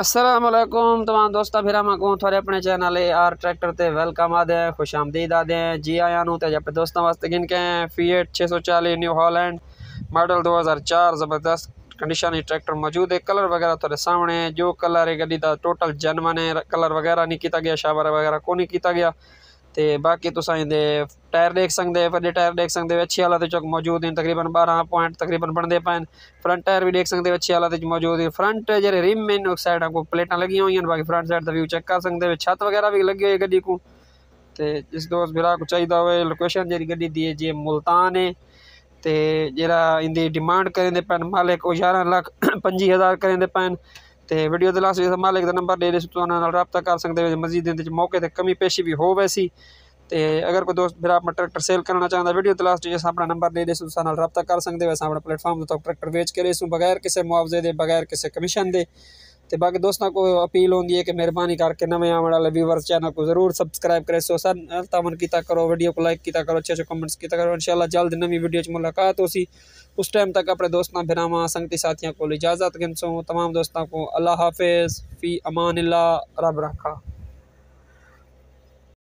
असलम तमाम दोस्तों फिर हम आगू थोड़े अपने चैनल आर ट्रैक्टर ते वेलकम आदे खुश आमदीद आदे जी आया तो ते अपने दोस्तों वास्ते गिन के फीएट छः सौ चालीस न्यू हॉलैंड मॉडल दो हज़ार चार ज़बरदस्त कंडीशन ट्रैक्टर मौजूद है कलर वगैरह थोड़े सामने जो कलर है गड्डी का टोटल जनमन है कलर वगैरह नहीं किया गया शावर वगैरह को नहीं किया गया ਤੇ ਬਾਕੀ ਤੁਸੀਂ ਇਹਦੇ ਟਾਇਰ ਦੇਖ ਸਕਦੇ ਹੋ ਫਰਦੇ ਟਾਇਰ ਦੇਖ ਸਕਦੇ ਹੋ ਅੱਛੀ ਹਾਲਤ ਵਿੱਚ ਮੌਜੂਦ ਨੇ ਤਕਰੀਬਨ 12 ਪੁਆਇੰਟ ਤਕਰੀਬਨ ਬਣਦੇ ਪੈਣ ਫਰੰਟ ਟਾਇਰ ਵੀ ਦੇਖ ਸਕਦੇ ਹੋ ਅੱਛੀ ਹਾਲਤ ਵਿੱਚ ਮੌਜੂਦ ਹੈ ਫਰੰਟ ਜਿਹੜੇ ਰਿਮ ਮੇਨ ਉਸ ਸਾਈਡ ਆਪਕੋ ਪਲੇਟਾਂ ਲੱਗੀਆਂ ਹੋਈਆਂ ਨੇ ਬਾਕੀ ਫਰੰਟ ਸਾਈਡ ਦਾ ਵੀ ਚੈੱਕ ਕਰ ਸਕਦੇ ਹੋ ਛੱਤ ਵਗੈਰਾ ਵੀ ਲੱਗੀ ਹੋਈ ਗੱਡੀ ਕੋ ਤੇ ਜਿਸ ਦੋਸਤ ਵੀਰਾ ਕੋ ਚਾਹੀਦਾ ਹੋਵੇ ਲੋਕੇਸ਼ਨ ਜਿਹੜੀ ਗੱਡੀ ਦੀ ਹੈ ਜੇ ਮਲਤਾਨ ਹੈ ਤੇ ਜਿਹੜਾ ਇਹਦੀ ਡਿਮਾਂਡ ਕਰਦੇ ਪੈਣ ਮਾਲਕ ਉਹ 11 ਲੱਖ 25000 ਕਰਦੇ ਪੈਣ ਤੇ ਵੀਡੀਓ ਦੇ ਲਾਸਟ ਵਿੱਚ ਮਾਲਕ ਦਾ ਨੰਬਰ ਦੇ ਦੇ ਸੋ ਤੁਹਾਨੂੰ ਨਾਲ رابطہ ਕਰ ਸਕਦੇ ਹੋ ਮਜ਼ੀਦ ਦੇ ਵਿੱਚ ਮੌਕੇ ਤੇ ਕਮੀ ਪੇਸ਼ੀ ਵੀ ਹੋਵੇ ਸੀ ਤੇ ਅਗਰ ਕੋਈ ਦੋਸਤ ਮੇਰਾ ਆਪਣਾ ਟਰੈਕਟਰ ਸੇਲ ਕਰਨਾ ਚਾਹੁੰਦਾ ਵੀਡੀਓ ਦੇ ਲਾਸਟ ਵਿੱਚ ਆਪਣਾ ਨੰਬਰ ਦੇ ਦੇ ਸੋ ਤੁਹਾਨੂੰ ਨਾਲ رابطہ ਕਰ ਸਕਦੇ ਹੋ ਸਾਡਾ ਪਲੇਟਫਾਰਮ ਤੋਂ ਟਰੈਕਟਰ ਵੇਚ ਕੇ ਲੈ ਸੋ ਬਗੈਰ ਕਿਸੇ ਮੁਆਵਜ਼ੇ ਦੇ ਬਗੈਰ ਕਿਸੇ ਕਮਿਸ਼ਨ ਦੇ तो बाकी दोस्तों को अपील होंगी है कि मेहरबानी करके नवे आवन वाले व्यूवर चैनल को जरूर सब्सक्राइब करे सो सर तमन किया करो वीडियो को लाइक किया करो अच्छे अच्छे कमेंट्स किया करो इंशाला जल्द नवी वीडियो में मुलाकात होगी उस टाइम तक अपने दोस्तों बिना संगती साथियों को इजाजत गिनसो तमाम दोस्तों को अल्लाह हाफिज़ फी अमान रब रखा